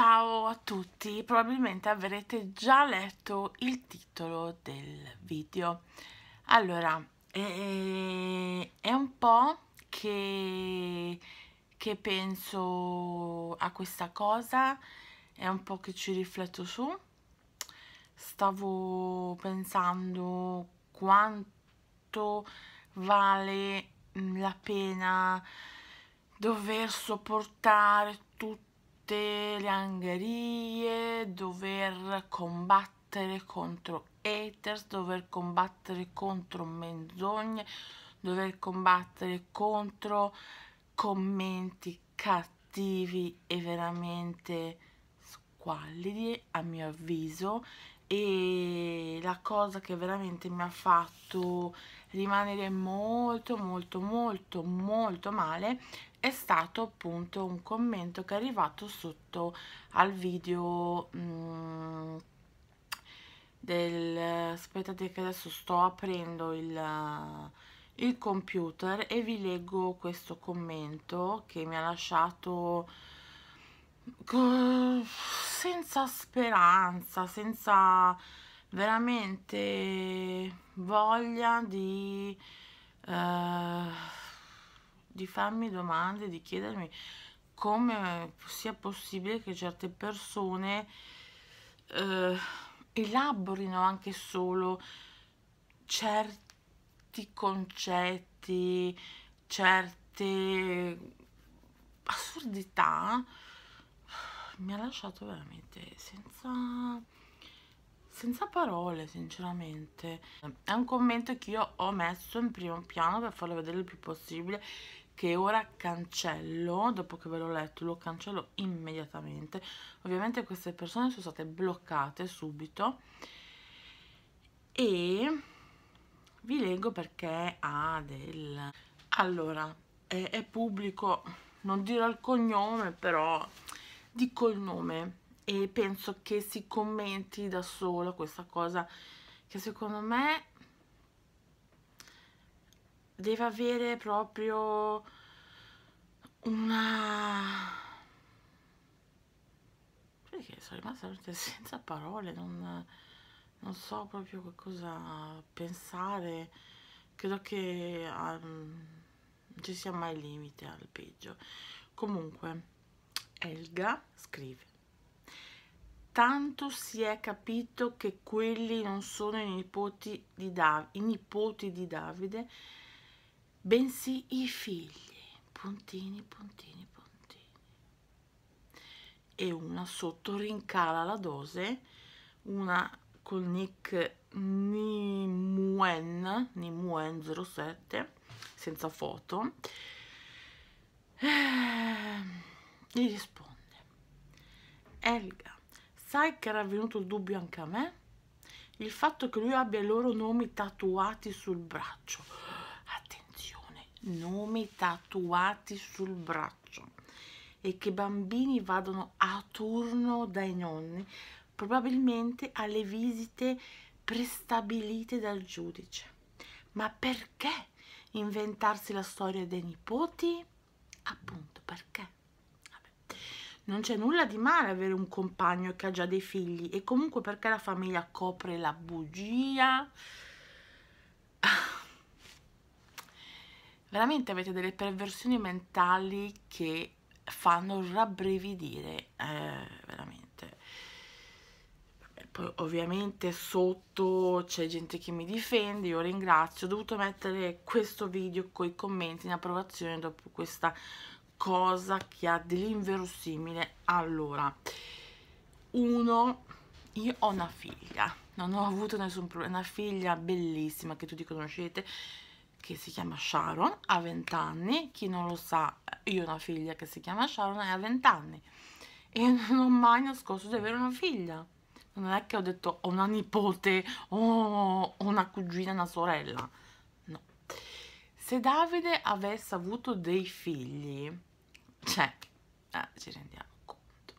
Ciao a tutti, probabilmente avrete già letto il titolo del video. Allora, eh, è un po' che, che penso a questa cosa, è un po' che ci rifletto su. Stavo pensando quanto vale la pena dover sopportare tutte le angherie, dover combattere contro haters, dover combattere contro menzogne, dover combattere contro commenti cattivi e veramente squallidi a mio avviso e la cosa che veramente mi ha fatto rimanere molto molto molto molto male è stato appunto un commento che è arrivato sotto al video mh, mm, del aspettate che adesso sto aprendo il, il computer e vi leggo questo commento che mi ha lasciato senza speranza, senza veramente voglia di, eh, di farmi domande, di chiedermi come sia possibile che certe persone eh, elaborino anche solo certi concetti, certe assurdità mi ha lasciato veramente senza, senza parole sinceramente è un commento che io ho messo in primo piano per farlo vedere il più possibile che ora cancello dopo che ve l'ho letto lo cancello immediatamente ovviamente queste persone sono state bloccate subito e vi leggo perché ha ah, del allora è, è pubblico non dirò il cognome però dico il nome e penso che si commenti da solo questa cosa che secondo me deve avere proprio una perché sono rimasta senza parole non, non so proprio cosa pensare credo che um, ci sia mai limite al peggio comunque Elga scrive tanto si è capito che quelli non sono i nipoti di, Dav i nipoti di Davide bensì i figli puntini puntini puntini e una sotto rincala la dose una col nick Nimuen, Nimuen 07 senza foto ehm gli risponde Elga, sai che era venuto il dubbio anche a me? Il fatto che lui abbia i loro nomi tatuati sul braccio. Attenzione, nomi tatuati sul braccio. E che i bambini vadano a turno dai nonni, probabilmente alle visite prestabilite dal giudice. Ma perché inventarsi la storia dei nipoti? Appunto perché. Non c'è nulla di male avere un compagno che ha già dei figli e comunque perché la famiglia copre la bugia? Veramente avete delle perversioni mentali che fanno rabbrividire, eh, veramente. poi ovviamente sotto c'è gente che mi difende, io ringrazio. Ho dovuto mettere questo video con i commenti in approvazione dopo questa cosa che ha dell'inverosimile allora uno io ho una figlia non ho avuto nessun problema una figlia bellissima che tutti conoscete che si chiama Sharon ha 20 anni chi non lo sa io ho una figlia che si chiama Sharon e ha 20 anni e non ho mai nascosto di avere una figlia non è che ho detto ho una nipote o una cugina una sorella no se Davide avesse avuto dei figli cioè, ah, ci rendiamo conto.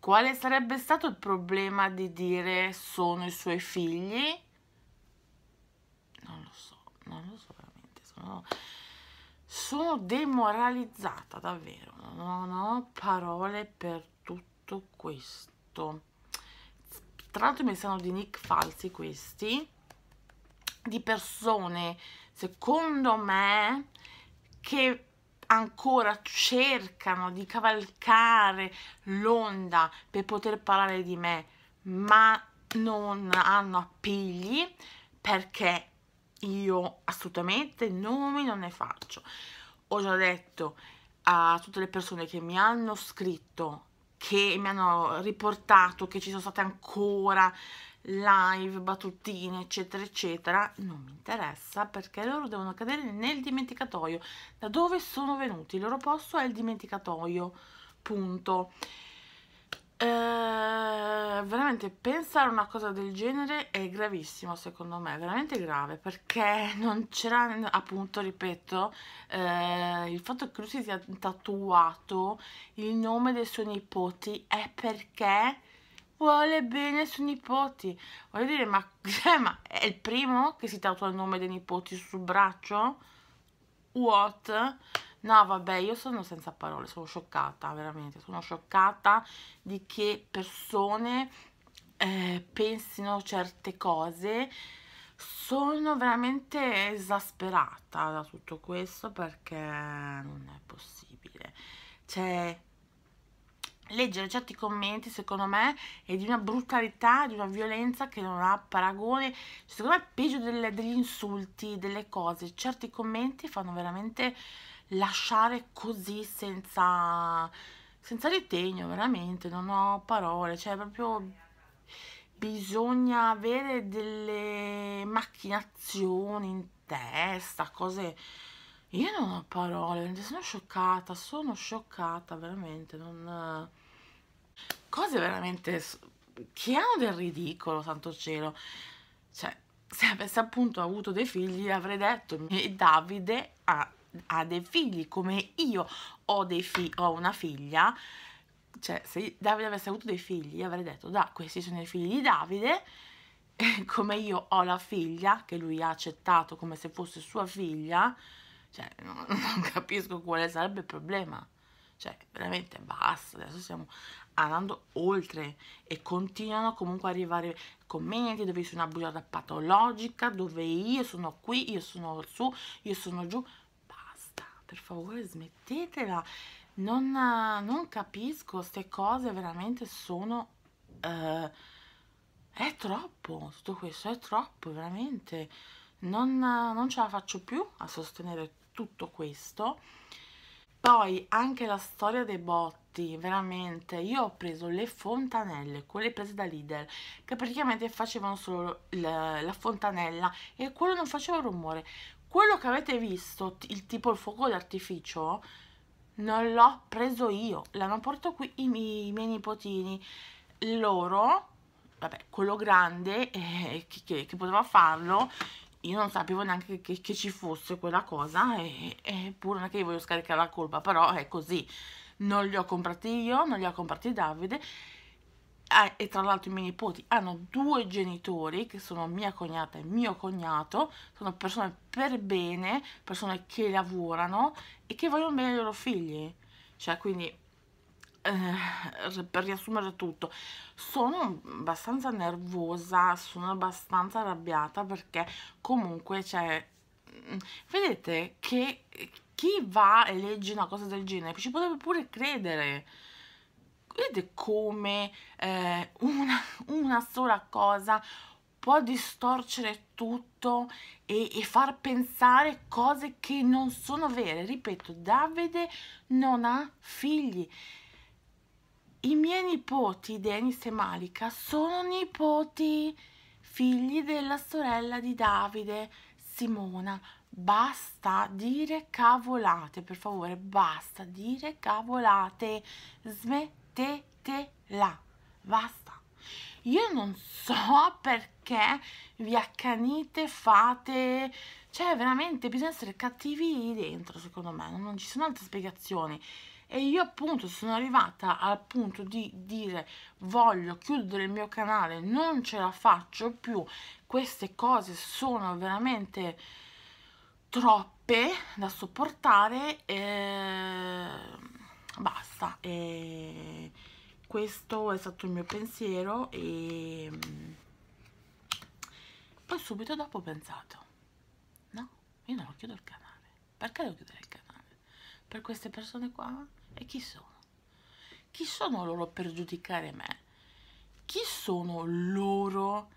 Quale sarebbe stato il problema di dire sono i suoi figli? Non lo so, non lo so veramente. Sono, sono demoralizzata davvero. Non ho parole per tutto questo. Tra l'altro mi sono di Nick falsi questi, di persone, secondo me, che ancora cercano di cavalcare l'onda per poter parlare di me, ma non hanno appigli perché io assolutamente nomi non ne faccio. Ho già detto a tutte le persone che mi hanno scritto, che mi hanno riportato che ci sono state ancora live, battutine, eccetera, eccetera, non mi interessa perché loro devono cadere nel dimenticatoio. Da dove sono venuti? Il loro posto è il dimenticatoio, punto. Eh, veramente pensare a una cosa del genere è gravissimo secondo me, veramente grave perché non c'era appunto, ripeto, eh, il fatto che lui si sia tatuato il nome dei suoi nipoti è perché vuole bene sui nipoti. Voglio dire, ma, cioè, ma è il primo che si tatua il nome dei nipoti sul braccio? What? No, vabbè, io sono senza parole, sono scioccata, veramente. Sono scioccata di che persone eh, pensino certe cose. Sono veramente esasperata da tutto questo perché non è possibile. Cioè, leggere certi commenti secondo me è di una brutalità, di una violenza che non ha paragone, secondo me è peggio delle, degli insulti, delle cose, certi commenti fanno veramente lasciare così senza, senza ritegno, veramente, non ho parole, cioè proprio bisogna avere delle macchinazioni in testa, cose... Io non ho parole, sono scioccata, sono scioccata, veramente, non cose veramente che hanno del ridicolo, santo cielo. Cioè, se avesse appunto avuto dei figli, avrei detto, Davide ha, ha dei figli, come io ho, fig ho una figlia, cioè se Davide avesse avuto dei figli, avrei detto, da, questi sono i figli di Davide, come io ho la figlia, che lui ha accettato come se fosse sua figlia, cioè non, non capisco quale sarebbe il problema. Cioè, veramente basta, adesso siamo andando oltre e continuano comunque a arrivare commenti dove sono abusata patologica, dove io sono qui, io sono su, io sono giù. Basta, per favore smettetela. Non, non capisco, queste cose veramente sono... Uh, è troppo, tutto questo è troppo, veramente. Non, non ce la faccio più a sostenere tutto questo. Poi anche la storia dei bot tutti, veramente. Io ho preso le fontanelle, quelle prese da Lidl, che praticamente facevano solo la, la fontanella e quello non faceva rumore. Quello che avete visto, il tipo il fuoco d'artificio, non l'ho preso io, l'hanno portato qui i miei, i miei, nipotini. Loro, vabbè, quello grande eh, che, che, che, poteva farlo, io non sapevo neanche che, che ci fosse quella cosa, eh, eppure non è che io voglio scaricare la colpa, però è così non li ho comprati io, non li ha comprati Davide ah, e tra l'altro i miei nipoti hanno due genitori che sono mia cognata e mio cognato, sono persone per bene, persone che lavorano e che vogliono bene ai loro figli, cioè quindi eh, per riassumere tutto, sono abbastanza nervosa, sono abbastanza arrabbiata perché comunque c'è... Cioè, mm, vedete che chi va e legge una cosa del genere ci potrebbe pure credere. Vedete come eh, una, una sola cosa può distorcere tutto e, e, far pensare cose che non sono vere. Ripeto, Davide non ha figli. I miei nipoti, Denis e Malika, sono nipoti, figli della sorella di Davide, Simona. Basta dire cavolate, per favore, basta dire cavolate, smettetela, basta. Io non so perché vi accanite, fate... Cioè, veramente, bisogna essere cattivi lì dentro, secondo me, non ci sono altre spiegazioni. E io appunto sono arrivata al punto di dire voglio chiudere il mio canale, non ce la faccio più, queste cose sono veramente troppe da sopportare eh, basta eh, questo è stato il mio pensiero e mm, poi subito dopo ho pensato no io non lo chiudo il canale perché devo chiudere il canale per queste persone qua e chi sono chi sono loro per giudicare me chi sono loro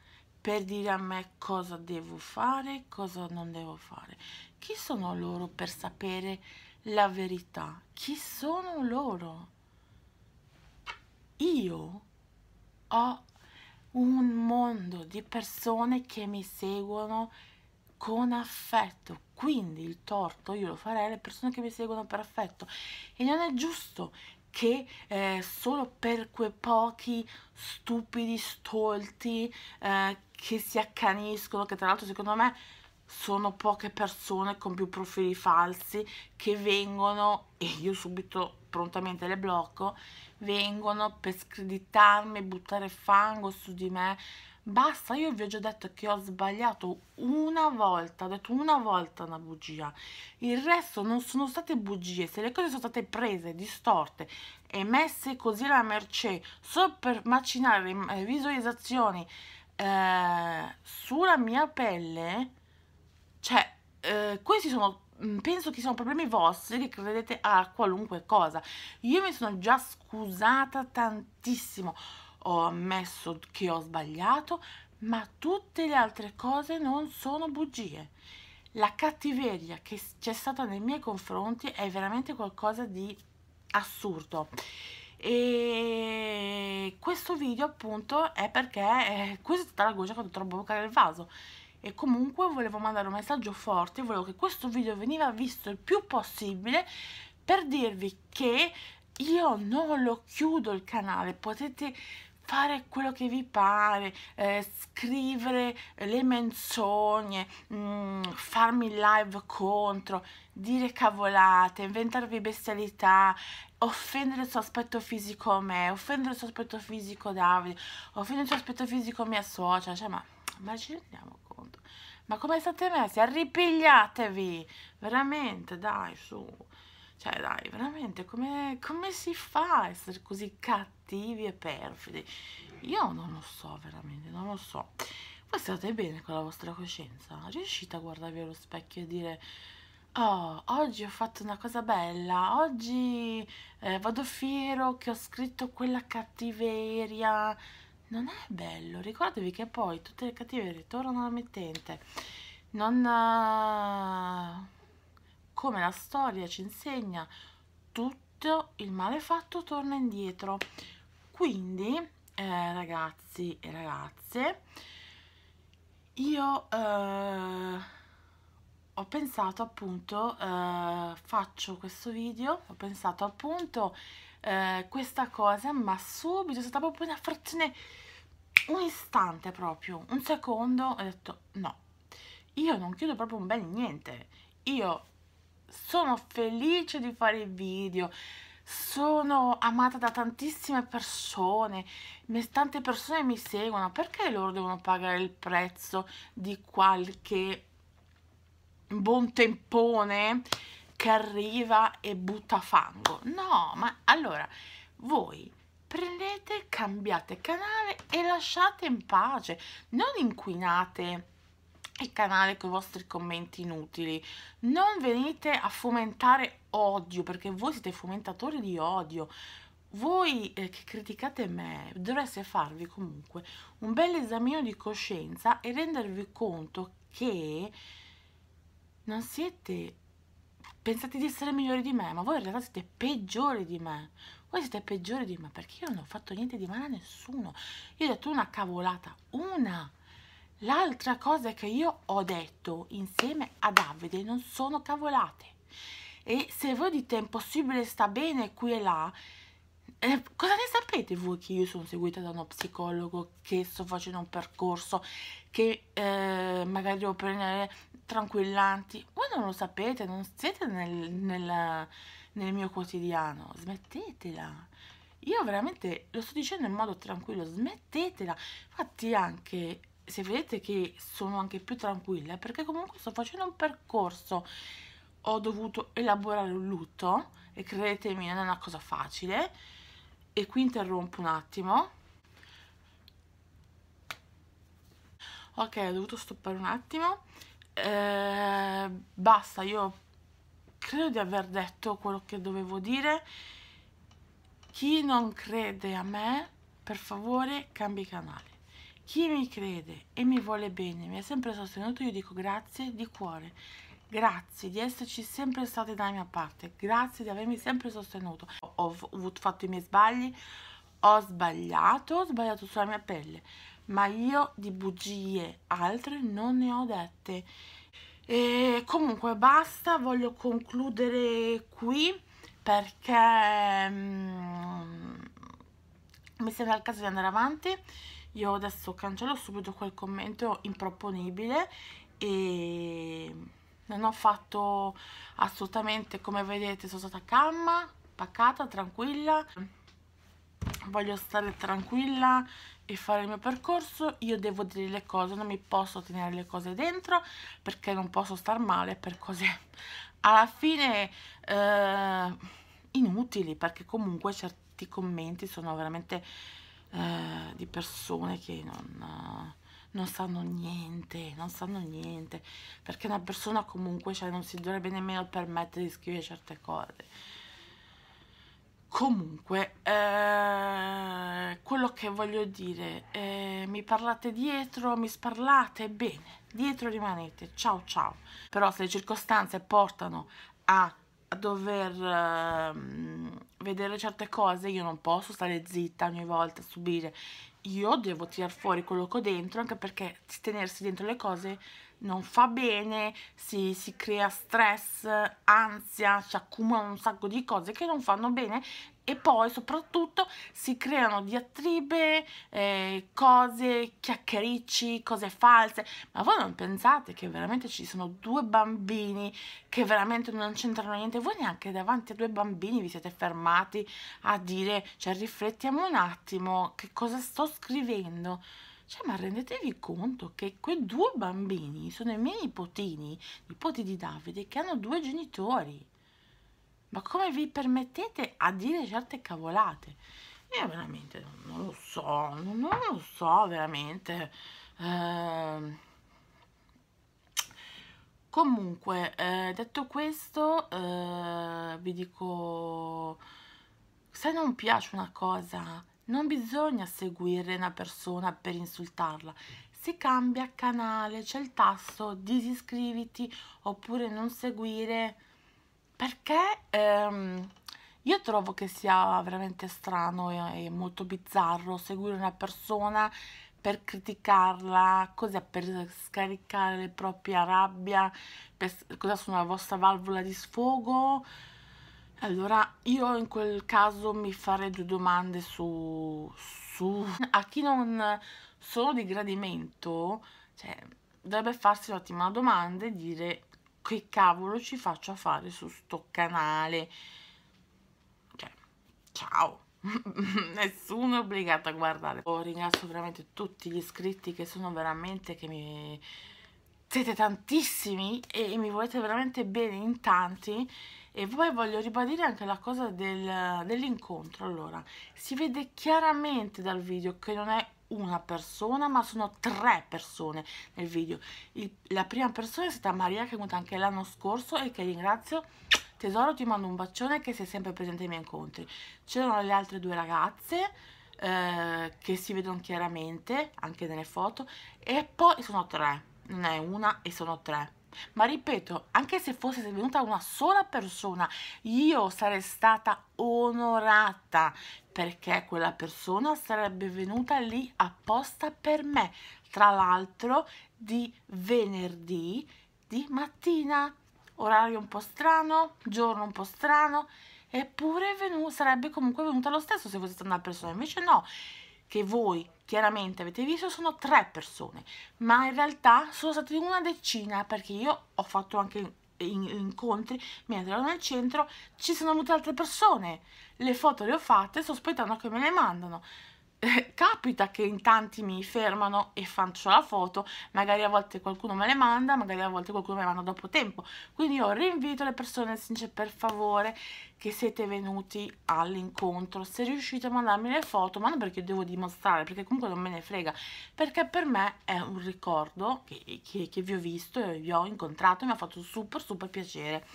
per dire a me cosa devo fare, cosa non devo fare. Chi sono loro per sapere la verità? Chi sono loro? Io ho un mondo di persone che mi seguono con affetto, quindi il torto io lo farei alle persone che mi seguono per affetto e non è giusto che eh, solo per quei pochi stupidi, stolti eh, che si accaniscono, che tra l'altro secondo me sono poche persone con più profili falsi che vengono, e io subito prontamente le blocco, vengono per screditarmi, buttare fango su di me, basta io vi ho già detto che ho sbagliato una volta ho detto una volta una bugia il resto non sono state bugie se le cose sono state prese distorte e messe così alla mercé solo per macinare eh, visualizzazioni eh, sulla mia pelle cioè eh, questi sono mm, penso che siano problemi vostri che credete a qualunque cosa. Io mi sono già scusata tantissimo ho ammesso che ho sbagliato, ma tutte le altre cose non sono bugie. La cattiveria che c'è stata nei miei confronti è veramente qualcosa di assurdo. E questo video appunto è perché eh, questa è stata la goccia che ho dovuto a boccare il vaso. E comunque volevo mandare un messaggio forte, volevo che questo video veniva visto il più possibile per dirvi che io non lo chiudo il canale, potete fare quello che vi pare, eh, scrivere le menzogne, mh, mm, farmi live contro, dire cavolate, inventarvi bestialità, offendere il suo aspetto fisico a me, offendere il suo aspetto fisico Davide, offendere il suo aspetto fisico a mia suocera, cioè ma, ma ci rendiamo conto? Ma come state messi? Arripigliatevi! Veramente, dai, su! Cioè dai, veramente come, come si fa a essere così cattivi e perfidi? Io non lo so veramente, non lo so. Voi state bene con la vostra coscienza? Riuscite a guardarvi allo specchio e dire Oh, oggi ho fatto una cosa bella, oggi eh, vado fiero che ho scritto quella cattiveria. Non è bello, ricordatevi che poi tutte le cattiverie tornano alla mettente. Non... Uh come la storia ci insegna, tutto il male fatto torna indietro. Quindi, eh, ragazzi e ragazze, io eh, ho pensato appunto, eh, faccio questo video, ho pensato appunto eh, questa cosa, ma subito, è stata proprio una frazione, un istante proprio, un secondo, ho detto no, io non chiudo proprio un bel niente, io sono felice di fare i video, sono amata da tantissime persone, tante persone mi seguono, perché loro devono pagare il prezzo di qualche buon tempone che arriva e butta fango? No, ma allora voi prendete, cambiate canale e lasciate in pace, non inquinate il canale con i vostri commenti inutili non venite a fomentare odio perché voi siete fomentatori di odio voi eh, che criticate me dovreste farvi comunque un bel esamino di coscienza e rendervi conto che non siete pensate di essere migliori di me ma voi in realtà siete peggiori di me voi siete peggiori di me perché io non ho fatto niente di male a nessuno io ho detto una cavolata una L'altra cosa che io ho detto insieme a Davide non sono cavolate. E se voi dite è impossibile, sta bene qui e là, eh, cosa ne sapete voi che io sono seguita da uno psicologo, che sto facendo un percorso, che eh, magari devo prendere tranquillanti? Voi non lo sapete, non siete nel, nel, nel mio quotidiano, smettetela. Io veramente lo sto dicendo in modo tranquillo, smettetela. Infatti anche se vedete che sono anche più tranquilla perché comunque sto facendo un percorso ho dovuto elaborare un lutto e credetemi non è una cosa facile e qui interrompo un attimo ok ho dovuto stoppare un attimo eh, basta io credo di aver detto quello che dovevo dire chi non crede a me per favore cambi canale chi mi crede e mi vuole bene, mi ha sempre sostenuto, io dico grazie di cuore. Grazie di esserci sempre stati dalla mia parte, grazie di avermi sempre sostenuto. Ho, ho fatto i miei sbagli, ho sbagliato, ho sbagliato sulla mia pelle, ma io di bugie altre non ne ho dette. E comunque basta, voglio concludere qui perché um, mi sembra il caso di andare avanti io adesso cancello subito quel commento improponibile e non ho fatto assolutamente come vedete sono stata calma pacata tranquilla voglio stare tranquilla e fare il mio percorso io devo dire le cose non mi posso tenere le cose dentro perché non posso star male per cose alla fine eh, inutili perché comunque certi commenti sono veramente eh, di persone che non, eh, non sanno niente, non sanno niente, perché una persona comunque cioè, non si dovrebbe nemmeno permettere di scrivere certe cose. Comunque, eh, quello che voglio dire, eh, mi parlate dietro, mi sparlate, bene, dietro rimanete, ciao ciao. Però se le circostanze portano a dover uh, vedere certe cose, io non posso stare zitta ogni volta, subire. Io devo tirar fuori quello che ho dentro, anche perché tenersi dentro le cose non fa bene, si, si crea stress, ansia, si accumulano un sacco di cose che non fanno bene e poi soprattutto si creano diatribe, eh, cose, chiacchiericci, cose false. Ma voi non pensate che veramente ci sono due bambini che veramente non c'entrano niente? Voi neanche davanti a due bambini vi siete fermati a dire, cioè riflettiamo un attimo che cosa sto scrivendo. Cioè, ma rendetevi conto che quei due bambini sono i miei nipotini, nipoti di Davide, che hanno due genitori. Ma come vi permettete a dire certe cavolate? Io veramente non lo so, non, lo so veramente. Eh, comunque, eh, detto questo, eh, vi dico, se non piace una cosa, non bisogna seguire una persona per insultarla. Si cambia canale, c'è il tasto disiscriviti oppure non seguire. Perché ehm, io trovo che sia veramente strano e, e molto bizzarro seguire una persona per criticarla, cos'è per scaricare la propria rabbia, per, cosa sono la vostra valvola di sfogo? Allora, io in quel caso mi farei due domande su, su... a chi non sono di gradimento, cioè, dovrebbe farsi un'ottima domanda e dire che cavolo ci faccio a fare su sto canale. Cioè, ciao! nessuno è obbligato a guardare. Oh, ringrazio veramente tutti gli iscritti che sono veramente che mi siete tantissimi e mi volete veramente bene in tanti e poi voglio ribadire anche la cosa del, dell'incontro allora si vede chiaramente dal video che non è una persona ma sono tre persone nel video Il, la prima persona è stata Maria che è venuta anche l'anno scorso e che ringrazio tesoro ti mando un bacione che sei sempre presente ai miei incontri c'erano le altre due ragazze eh, che si vedono chiaramente anche nelle foto e poi sono tre ne è una e sono tre. Ma ripeto, anche se fosse venuta una sola persona, io sarei stata onorata perché quella persona sarebbe venuta lì apposta per me, tra l'altro di venerdì di mattina, orario un po' strano, giorno un po' strano, eppure sarebbe comunque venuta lo stesso se fosse stata una persona, invece no, che voi chiaramente avete visto sono tre persone ma in realtà sono state una decina perché io ho fatto anche incontri mentre ero nel centro ci sono venute altre persone le foto le ho fatte sospettando che me le mandano eh, capita che in tanti mi fermano e faccio la foto, magari a volte qualcuno me le manda, magari a volte qualcuno me le manda dopo tempo. Quindi io rinvito le persone, sincer, per favore, che siete venuti all'incontro. Se riuscite a mandarmi le foto, ma non perché devo dimostrare, perché comunque non me ne frega, perché per me è un ricordo che, che, che vi ho visto e vi ho incontrato e mi ha fatto super super piacere.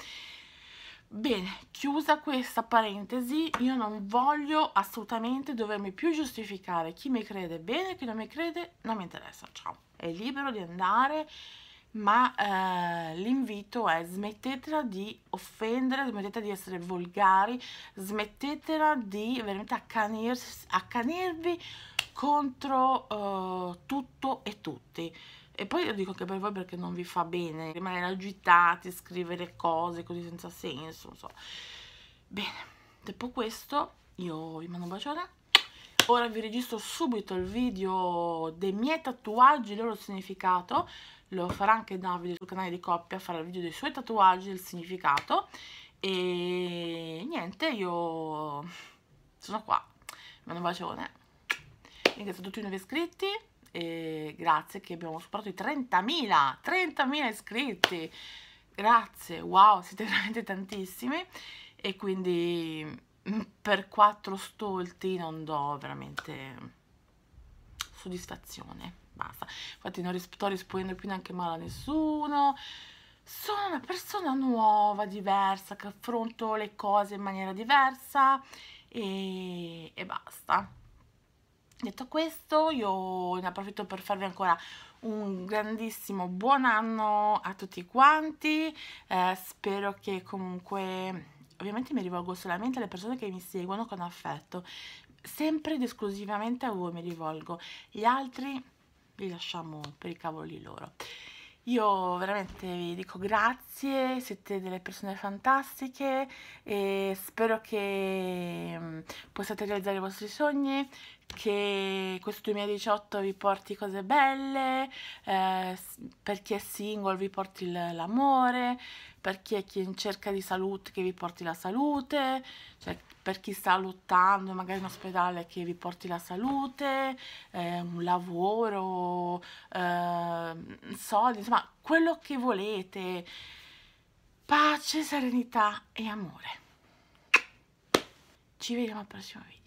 Bene, chiusa questa parentesi, io non voglio assolutamente dovermi più giustificare. Chi mi crede bene, chi non mi crede, non mi interessa, ciao. È libero di andare, ma eh, l'invito è smettetela di offendere, smettetela di essere volgari, smettetela di veramente accanirsi, accanirvi contro eh, tutto e tutti. E poi lo dico anche per voi perché non vi fa bene rimanere agitati, scrivere cose così senza senso, non so. Bene, dopo questo io vi mando un bacione. Ora vi registro subito il video dei miei tatuaggi, il loro significato. Lo farà anche Davide sul canale di coppia, farà il video dei suoi tatuaggi, il significato. E niente, io sono qua. Mi mando un bacione. Ringrazio tutti i nuovi iscritti e grazie che abbiamo superato i 30.000, 30.000 iscritti, grazie, wow, siete veramente tantissimi e quindi mm, per quattro stolti non do veramente soddisfazione, basta, infatti non sto rispondendo più neanche male a nessuno, sono una persona nuova, diversa, che affronto le cose in maniera diversa e, e basta. Detto questo, io ne approfitto per farvi ancora un grandissimo buon anno a tutti quanti, eh, spero che comunque... Ovviamente mi rivolgo solamente alle persone che mi seguono con affetto, sempre ed esclusivamente a voi mi rivolgo, gli altri li lasciamo per i cavoli loro. Io veramente vi dico grazie, siete delle persone fantastiche e spero che mm, possiate realizzare i vostri sogni, che questo 2018 vi porti cose belle, eh, per chi è single vi porti l'amore, per chi è chi in cerca di salute che vi porti la salute, cioè per chi sta lottando magari in ospedale che vi porti la salute, eh, un lavoro, eh, soldi, insomma quello che volete, pace, serenità e amore. Ci vediamo al prossimo video.